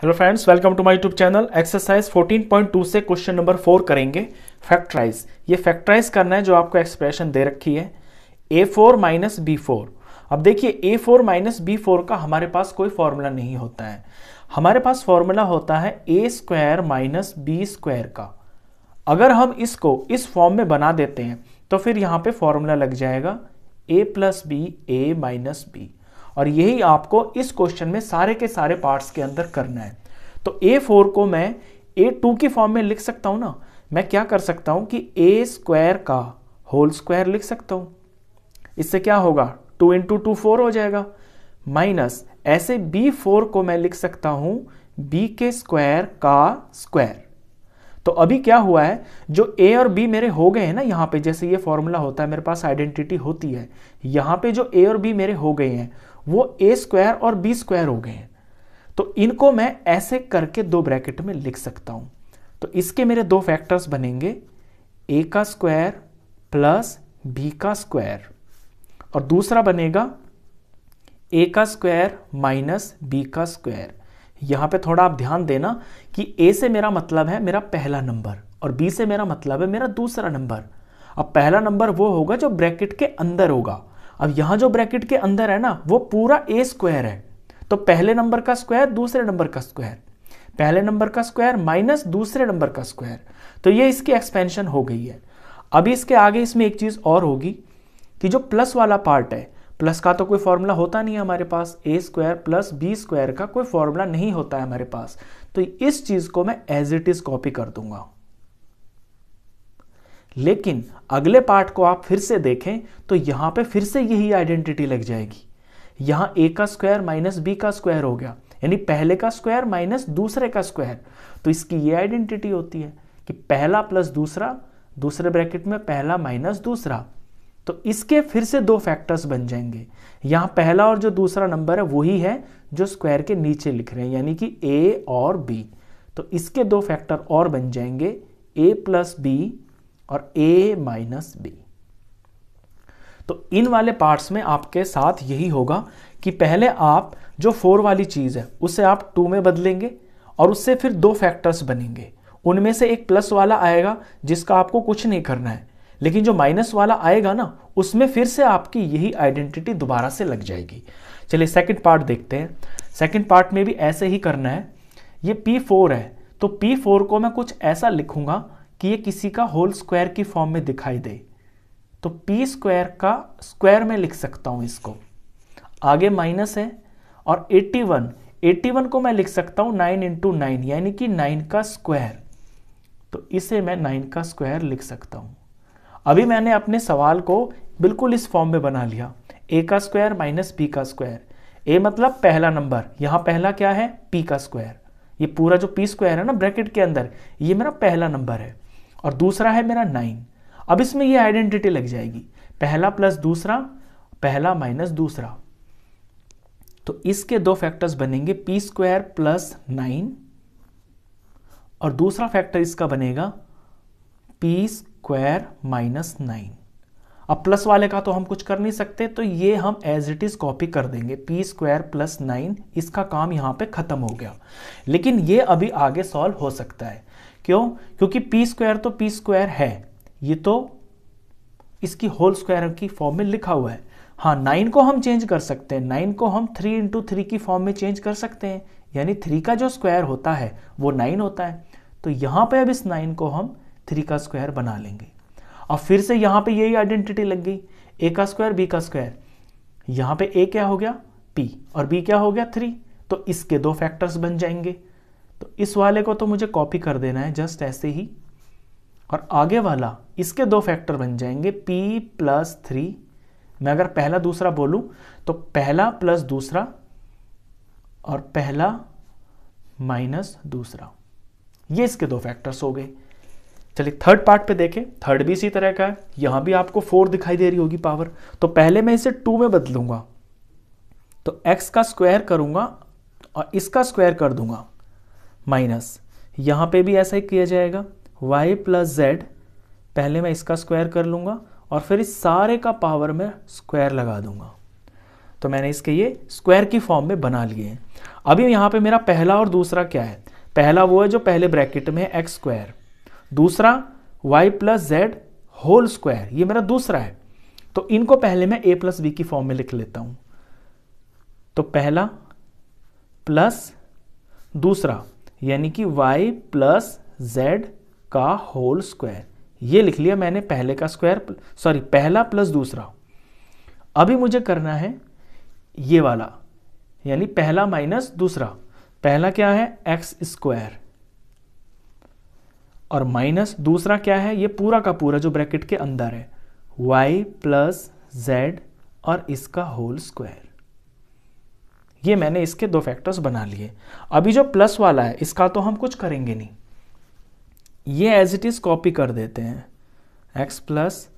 hello friends welcome to my YouTube channel exercise 14.2 से question number four करेंगे factorise ये factorise करना है जो आपको एक्सप्रेशन दे रखी है A four minus B four अब देखिए A four minus B four का हमारे पास कोई फॉर्मूला नहीं होता है हमारे पास फॉर्मूला होता है A square minus B square का अगर हम इसको इस फॉर्म में बना देते हैं तो फिर यहाँ पर फॉर्मूला लग जाएगा A plus B A minus B और यही आपको इस क्वेश्चन में सारे के सारे पार्ट्स के अंदर करना है तो ए फोर को मैं ए टू के फॉर्म में लिख सकता हूं ना मैं क्या कर सकता हूं कि ए स्क्वायर का होल स्क्वायर लिख सकता हूं इससे क्या होगा टू इंटू टू फोर हो जाएगा माइनस ऐसे बी फोर को मैं लिख सकता हूं बी के स्क्वायर का स्क्वायर तो अभी क्या हुआ है जो ए और बी मेरे हो गए हैं ना यहाँ पे जैसे ये फॉर्मूला होता है मेरे पास आइडेंटिटी होती है यहाँ पे जो ए और बी मेरे हो गए हैं वो ए स्क्वायर और बी स्क्वायर हो गए हैं तो इनको मैं ऐसे करके दो ब्रैकेट में लिख सकता हूँ तो इसके मेरे दो फैक्टर्स बनेंगे ए का स्क्वायर प्लस बी का स्क्वायर और दूसरा बनेगा ए का स्क्वायर माइनस बी का स्क्वायर यहाँ पे थोड़ा आप ध्यान देना कि ए से मेरा मतलब है मेरा पहला नंबर और बी से मेरा मतलब है मेरा दूसरा नंबर अब पहला नंबर वो होगा जो ब्रैकेट के अंदर होगा अब यहाँ जो ब्रैकेट के अंदर है ना वो पूरा ए स्क्वायर है तो पहले नंबर का स्क्वायर दूसरे नंबर का स्क्वायर पहले नंबर का स्क्वायर माइनस दूसरे नंबर का स्क्वायर तो ये इसकी एक्सपेंशन हो गई है अभी इसके आगे इसमें एक चीज़ और होगी कि जो प्लस वाला पार्ट है प्लस का तो कोई फॉर्मूला होता नहीं है हमारे पास A square plus B square का कोई फॉर्मूला नहीं होता है हमारे पास तो इस चीज़ को मैं एज इट इज़ कॉपी कर दूंगा लेकिन अगले पार्ट को आप फिर से देखें तो यहां पे फिर से यही आइडेंटिटी लग जाएगी यहां ए का स्क्वायर माइनस बी का स्क्वायर हो गया यानी पहले का स्क्वायर माइनस दूसरे का स्क्वायर तो इसकी ये आइडेंटिटी होती है कि पहला प्लस दूसरा दूसरे ब्रैकेट में पहला माइनस दूसरा तो इसके फिर से दो फैक्टर्स बन जाएंगे यहां पहला और जो दूसरा नंबर है वही है जो स्क्वायर के नीचे लिख रहे हैं यानी कि ए और बी तो इसके दो फैक्टर और बन जाएंगे ए प्लस बी और ए माइनस बी तो इन वाले पार्ट्स में आपके साथ यही होगा कि पहले आप जो फोर वाली चीज़ है उसे आप टू में बदलेंगे और उससे फिर दो फैक्टर्स बनेंगे उनमें से एक प्लस वाला आएगा जिसका आपको कुछ नहीं करना है लेकिन जो माइनस वाला आएगा ना उसमें फिर से आपकी यही आइडेंटिटी दोबारा से लग जाएगी चलिए सेकंड पार्ट देखते हैं सेकंड पार्ट में भी ऐसे ही करना है ये पी फोर है तो पी फोर को मैं कुछ ऐसा लिखूंगा कि ये किसी का होल स्क्वायर की फॉर्म में दिखाई दे तो पी स्क्वायर का स्क्वायर में लिख सकता हूँ इसको आगे माइनस है और 81 81 को मैं लिख सकता हूँ 9 इंटू नाइन यानी कि 9 का स्क्वायर तो इसे मैं 9 का स्क्वायर लिख सकता हूँ अभी मैंने अपने सवाल को बिल्कुल इस फॉर्म में बना लिया ए का स्क्वायर माइनस बी का स्क्वायर ए मतलब पहला नंबर यहाँ पहला क्या है पी का स्क्वायर ये पूरा जो पी स्क्वायर है ना ब्रैकेट के अंदर ये मेरा पहला नंबर है और दूसरा है मेरा नाइन अब इसमें यह आइडेंटिटी लग जाएगी पहला प्लस दूसरा पहला माइनस दूसरा तो इसके दो फैक्टर्स बनेंगे पी स्क्वायर प्लस नाइन और दूसरा फैक्टर इसका बनेगा पी स्क्वायर माइनस नाइन अब प्लस वाले का तो हम कुछ कर नहीं सकते तो ये हम एज इट इज कॉपी कर देंगे पी स्क्वायर प्लस नाइन इसका काम यहाँ पे खत्म हो गया लेकिन ये अभी आगे सॉल्व हो सकता है क्यों क्योंकि पी स्क्वायर तो पी स्क्वायर है ये तो इसकी होल स्क्वायर की फॉर्म में लिखा हुआ है हाँ नाइन को हम चेंज कर सकते हैं नाइन को हम थ्री इंटू थ्री की फॉर्म में चेंज कर सकते हैं यानी थ्री का जो स्क्वायर होता है वो नाइन होता है तो यहाँ पे अब इस नाइन को हम थ्री का स्क्वायर बना लेंगे और फिर से यहाँ पे यही आइडेंटिटी लग गई ए का स्क्वायर बी का स्क्वायर यहाँ पे ए क्या हो गया पी और बी क्या हो गया थ्री तो इसके दो फैक्टर्स बन जाएंगे तो इस वाले को तो मुझे कॉपी कर देना है जस्ट ऐसे ही और आगे वाला इसके दो फैक्टर बन जाएंगे पी प्लस थ्री मैं अगर पहला दूसरा बोलूं तो पहला प्लस दूसरा और पहला माइनस दूसरा ये इसके दो फैक्टर्स हो गए चलिए थर्ड पार्ट पे देखें थर्ड भी इसी तरह का है यहाँ भी आपको फोर दिखाई दे रही होगी पावर तो पहले मैं इसे टू में बदलूंगा तो एक्स का स्क्वायर करूंगा और इसका स्क्वायर कर दूंगा माइनस यहाँ पे भी ऐसा ही किया जाएगा वाई प्लस जेड पहले मैं इसका स्क्वायर कर लूँगा और फिर इस सारे का पावर में स्क्वायर लगा दूंगा तो मैंने इसके ये स्क्वायर की फॉर्म में बना लिए हैं अभी यहाँ पे मेरा पहला और दूसरा क्या है पहला वो है जो पहले ब्रैकेट में है एक्स स्क्वायर दूसरा y plus Z whole square ये मेरा दूसरा है तो इनको पहले मैं a प्लस बी की फॉर्म में लिख लेता हूं तो पहला प्लस दूसरा यानी कि y प्लस जेड का होल स्क्वायर ये लिख लिया मैंने पहले का स्क्वायर सॉरी पहला प्लस दूसरा अभी मुझे करना है ये वाला यानी पहला माइनस दूसरा पहला क्या है एक्स स्क्वायर और माइनस दूसरा क्या है ये पूरा का पूरा जो ब्रैकेट के अंदर है y प्लस जेड और इसका होल स्क्वायर ये मैंने इसके दो फैक्टर्स बना लिए अभी जो प्लस वाला है इसका तो हम कुछ करेंगे नहीं ये एज इट इज कॉपी कर देते हैं x प्लस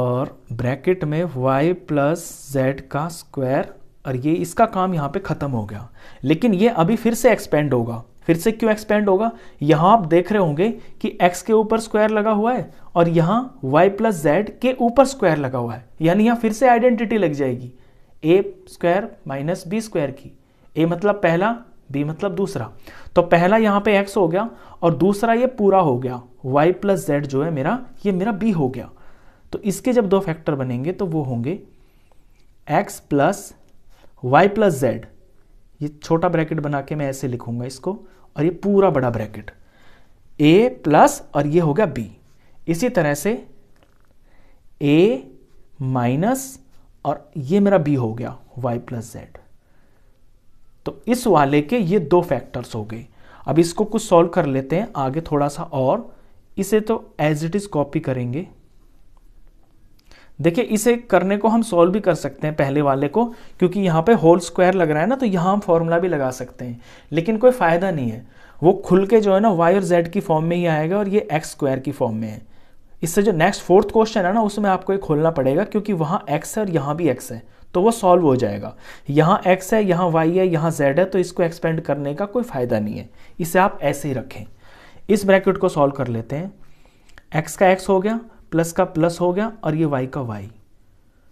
और ब्रैकेट में y प्लस जेड का स्क्वायर और ये इसका काम यहां पे ख़त्म हो गया लेकिन ये अभी फिर से एक्सपेंड होगा फिर से क्यों एक्सपेंड होगा यहां आप देख रहे होंगे कि x के ऊपर स्क्वायर लगा हुआ है और यहां y प्लस जेड के ऊपर स्क्वायर लगा हुआ है यानी यहां फिर से आइडेंटिटी लग जाएगी A square minus B square की ए मतलब पहला बी मतलब दूसरा तो पहला यहां पे x हो गया और दूसरा ये पूरा हो गया y प्लस जेड जो है मेरा ये मेरा b हो गया तो इसके जब दो फैक्टर बनेंगे तो वो होंगे X plus Y plus Z ये छोटा ब्रैकेट बना के मैं ऐसे लिखूंगा इसको और ये पूरा बड़ा ब्रैकेट ए प्लस और ये हो गया बी इसी तरह से ए माइनस और ये मेरा बी हो गया वाई प्लस जेड तो इस वाले के ये दो फैक्टर्स हो गए अब इसको कुछ सॉल्व कर लेते हैं आगे थोड़ा सा और इसे तो एज इट इज़ कॉपी करेंगे देखिए इसे करने को हम सॉल्व भी कर सकते हैं पहले वाले को क्योंकि यहाँ पे होल स्क्वायर लग रहा है ना तो यहाँ हम फॉर्मूला भी लगा सकते हैं लेकिन कोई फ़ायदा नहीं है वो खुल के जो है ना वाई और जेड की फॉर्म में ही आएगा और ये एक्स स्क्वायर की फॉर्म में है इससे जो नेक्स्ट फोर्थ क्वेश्चन है ना उसमें आपको ये खोलना पड़ेगा क्योंकि वहाँ एक्स है और यहाँ भी एक्स है तो वो सॉल्व हो जाएगा यहाँ एक्स है यहाँ वाई है यहाँ जेड है तो इसको एक्सपेंड करने का कोई फ़ायदा नहीं है इसे आप ऐसे ही रखें इस ब्रैकेट को सॉल्व कर लेते हैं एक्स का एक्स हो गया प्लस का प्लस हो गया और ये वाई का वाई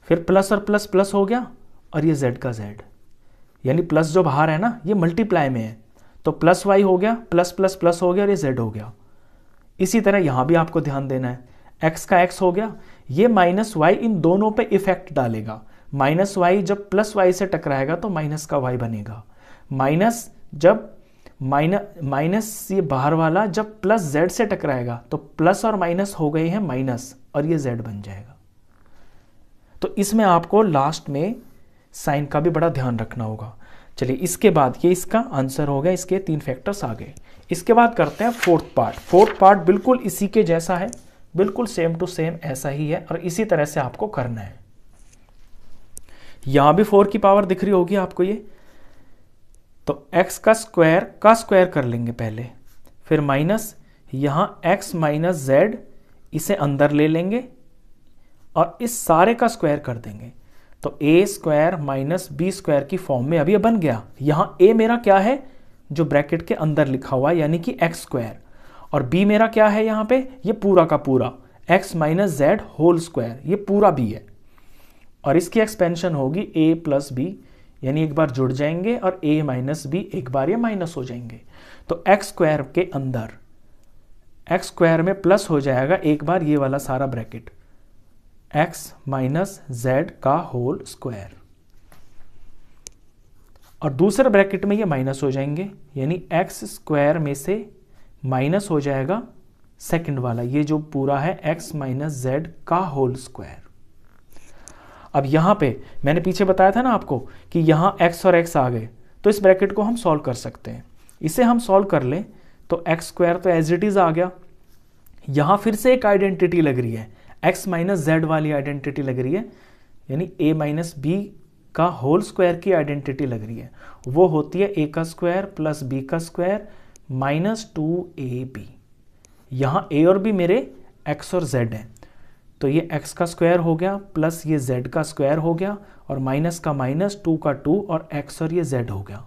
फिर प्लस और प्लस प्लस हो गया और ये जेड का जेड यानी प्लस जो बाहर है ना ये मल्टीप्लाई में है तो प्लस वाई हो गया प्लस प्लस प्लस हो गया और ये जेड हो गया इसी तरह यहां भी आपको ध्यान देना है एक्स का एक्स हो गया ये माइनस वाई इन दोनों पे इफेक्ट डालेगा माइनस वाई जब प्लस वाई से टकराएगा तो माइनस का वाई बनेगा माइनस जब माइनस माइनस ये बाहर वाला जब प्लस जेड से टकराएगा तो प्लस और माइनस हो गए हैं माइनस और ये जेड बन जाएगा तो इसमें आपको लास्ट में साइन का भी बड़ा ध्यान रखना होगा चलिए इसके बाद ये इसका आंसर हो गया इसके तीन फैक्टर्स आ गए इसके बाद करते हैं फोर्थ पार्ट फोर्थ पार्ट बिल्कुल इसी के जैसा है बिल्कुल सेम टू सेम ऐसा ही है और इसी तरह से आपको करना है यहां भी फोर की पावर दिख रही होगी आपको ये तो x का स्क्वायर का स्क्वायर कर लेंगे पहले फिर माइनस यहाँ x माइनस जेड इसे अंदर ले लेंगे और इस सारे का स्क्वायर कर देंगे तो A square minus B square की फॉर्म में अभी बन गया यहाँ ए मेरा क्या है जो ब्रैकेट के अंदर लिखा हुआ है यानी कि एक्स स्क्वायर और बी मेरा क्या है यहाँ पे ये पूरा का पूरा X minus Z whole square ये पूरा बी है और इसकी एक्सपेंशन होगी ए प्लस बी यानी एक बार जुड़ जाएंगे और a माइनस बी एक बार ये माइनस हो जाएंगे तो एक्स स्क्वायर के अंदर एक्स स्क्वायर में प्लस हो जाएगा एक बार ये वाला सारा ब्रैकेट एक्स माइनस जेड का होल स्क्वायर और दूसरे ब्रैकेट में ये माइनस हो जाएंगे यानी एक्स स्क्वायर में से माइनस हो जाएगा सेकंड वाला ये जो पूरा है एक्स माइनस जेड का होल स्क्वायर अब यहाँ पे मैंने पीछे बताया था ना आपको कि यहाँ x और x आ गए तो इस ब्रैकेट को हम सॉल्व कर सकते हैं इसे हम सॉल्व कर लें तो एक्स स्क्वायर तो एज इट इज़ आ गया यहाँ फिर से एक आइडेंटिटी लग रही है एक्स माइनस जेड वाली आइडेंटिटी लग रही है यानी ए माइनस बी का होल स्क्वायर की आइडेंटिटी लग रही है वो होती है ए का स्क्वायर प्लस बी का square minus two A B यहाँ ए और बी मेरे एक्स और जेड हैं तो ये x का स्क्वायर हो गया प्लस ये z का स्क्वायर हो गया और माइनस का माइनस टू का टू और x और ये z हो गया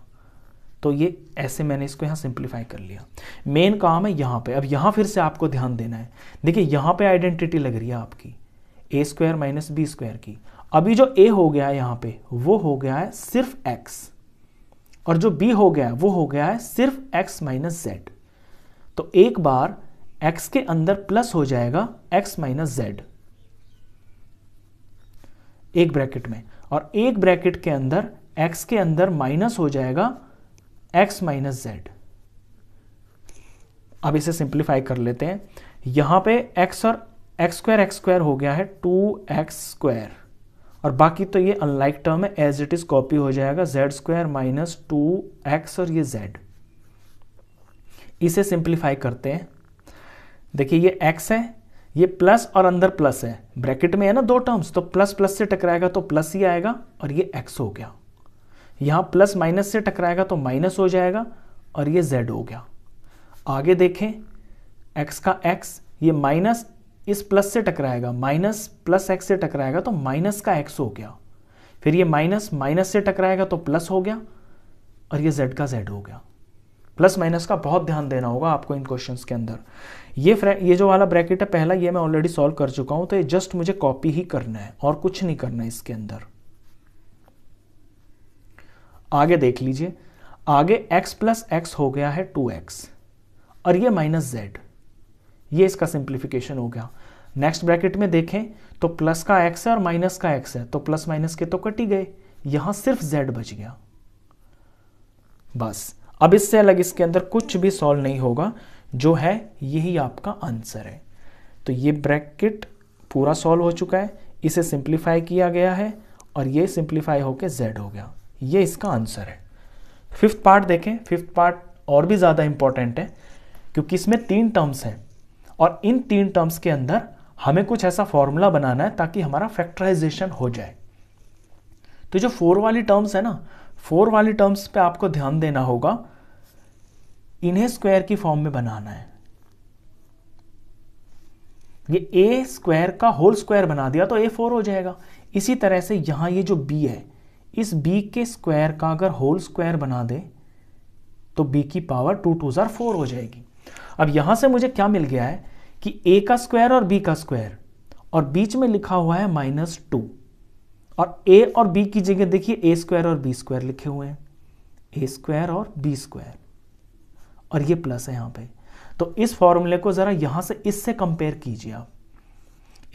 तो ये ऐसे मैंने इसको यहाँ सिंप्लीफाई कर लिया मेन काम है यहाँ पे अब यहाँ फिर से आपको ध्यान देना है देखिए यहाँ पे आइडेंटिटी लग रही है आपकी A square minus B square की अभी जो ए हो गया है यहाँ पे वो हो गया है सिर्फ एक्स और जो बी हो गया है वो हो गया है सिर्फ एक्स माइनस जेड तो एक बार एक्स के अंदर प्लस हो जाएगा एक्स माइनस जेड एक ब्रैकेट में और एक ब्रैकेट के अंदर एक्स के अंदर माइनस हो जाएगा एक्स माइनस जेड अब इसे सिंप्लीफाई कर लेते हैं यहां पे एक्स और एक्स स्क्वायर एक्स स्क्वायर हो गया है टू एक्स स्क्वायर और बाकी तो ये अनलाइक टर्म है एज इट इज कॉपी हो जाएगा Z square minus two X और ये जेड इसे सिंप्लीफाई करते हैं देखिए ये एक्स है ये प्लस और अंदर प्लस है ब्रैकेट में है ना दो टर्म्स तो प्लस प्लस से टकराएगा तो प्लस ही आएगा और ये एक्स हो गया यहां प्लस माइनस से टकराएगा तो माइनस हो जाएगा और ये जेड हो गया आगे देखें एक्स का एक्स ये माइनस इस प्लस से टकराएगा माइनस प्लस एक्स से टकराएगा तो माइनस का एक्स हो गया फिर ये माइनस माइनस से टकराएगा तो प्लस हो गया और ये जेड का जेड हो गया प्लस माइनस का बहुत ध्यान देना होगा आपको इन क्वेश्चन के अंदर ये ये जो वाला ब्रैकेट है पहला ये मैं ऑलरेडी सॉल्व कर चुका हूं तो ये जस्ट मुझे कॉपी ही करना है और कुछ नहीं करना है इसके अंदर आगे देख लीजिए आगे x प्लस एक्स हो गया है 2x और ये माइनस जेड ये इसका सिंप्लीफिकेशन हो गया नेक्स्ट ब्रैकेट में देखें तो प्लस का x है और माइनस का x है तो प्लस माइनस के तो कट ही गए यहां सिर्फ z बच गया बस अब इससे अलग इसके अंदर कुछ भी सॉल्व नहीं होगा जो है यही आपका आंसर है तो ये ब्रैकेट पूरा सॉल्व हो चुका है इसे सिंप्लीफाई किया गया है और ये सिंप्लीफाई होकर जेड हो गया ये इसका आंसर है फिफ्थ पार्ट देखें फिफ्थ पार्ट और भी ज़्यादा इंपॉर्टेंट है क्योंकि इसमें तीन टर्म्स हैं और इन तीन टर्म्स के अंदर हमें कुछ ऐसा फॉर्मूला बनाना है ताकि हमारा फैक्टराइजेशन हो जाए तो जो फोर वाली टर्म्स है ना फोर वाली टर्म्स पे आपको ध्यान देना होगा इन्हें स्क्वायर की फॉर्म में बनाना है ये ए स्क्वायर का होल स्क्वायर बना दिया तो ए फोर हो जाएगा इसी तरह से यहां ये जो बी है इस बी के स्क्वायर का अगर होल स्क्वायर बना दे तो बी की पावर टू टू ज़ार फोर हो जाएगी अब यहां से मुझे क्या मिल गया है कि ए का स्क्वायर और बी का स्क्वायर और बीच में लिखा हुआ है माइनस टू और ए और बी की जगह देखिए ए स्क्वायर और बी स्क्वायर लिखे हुए हैं ए स्क्वायर और बी स्क्वायर और ये प्लस है यहाँ पे तो इस फॉर्मूले को ज़रा यहाँ से इससे कंपेयर कीजिए आप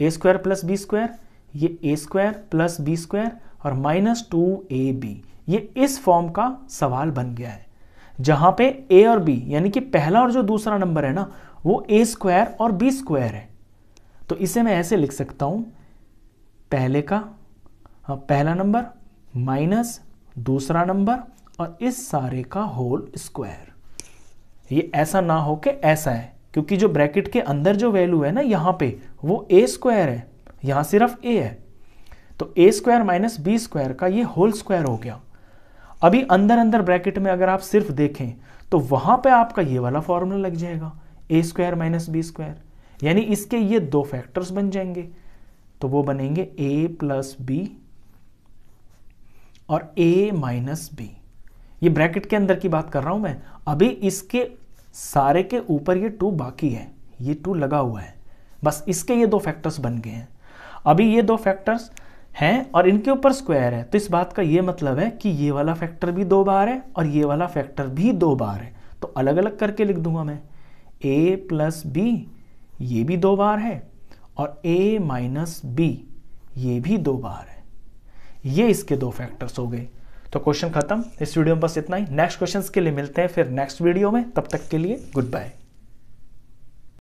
A square plus B square ये A square plus B square और माइनस टू ए बी ये इस फॉर्म का सवाल बन गया है जहाँ पे ए और बी यानी कि पहला और जो दूसरा नंबर है ना वो ए स्क्वायर और बी स्क्वायर है तो इसे मैं ऐसे लिख सकता हूँ पहले का हाँ, पहला नंबर माइनस दूसरा नंबर और इस सारे का होल स्क्वायर ये ऐसा ना हो के ऐसा है क्योंकि जो ब्रैकेट के अंदर जो वैल्यू है ना यहाँ पे वो ए स्क्वायर है यहाँ सिर्फ ए है तो A square minus B square का ये होल स्क्वायर हो गया अभी अंदर अंदर ब्रैकेट में अगर आप सिर्फ देखें तो वहाँ पे आपका ये वाला फॉर्मूला लग जाएगा A square minus B square यानी इसके ये दो फैक्टर्स बन जाएंगे तो वो बनेंगे ए प्लस बी और ए माइनस बी ये ब्रैकेट के अंदर की बात कर रहा हूं मैं अभी इसके सारे के ऊपर ये टू बाकी है ये टू लगा हुआ है बस इसके ये दो फैक्टर्स बन गए हैं अभी ये दो फैक्टर्स हैं और इनके ऊपर स्क्वायर है तो इस बात का ये मतलब है कि ये वाला फैक्टर भी दो बार है और ये वाला फैक्टर भी दो बार है तो अलग अलग करके लिख दूंगा मैं ए प्लस बी ये भी दो बार है और ए माइनस बी ये भी दो बार है ये इसके दो फैक्टर्स हो गए तो क्वेश्चन खत्म इस वीडियो में बस इतना ही नेक्स्ट क्वेश्चन के लिए मिलते हैं फिर नेक्स्ट वीडियो में तब तक के लिए गुड बाय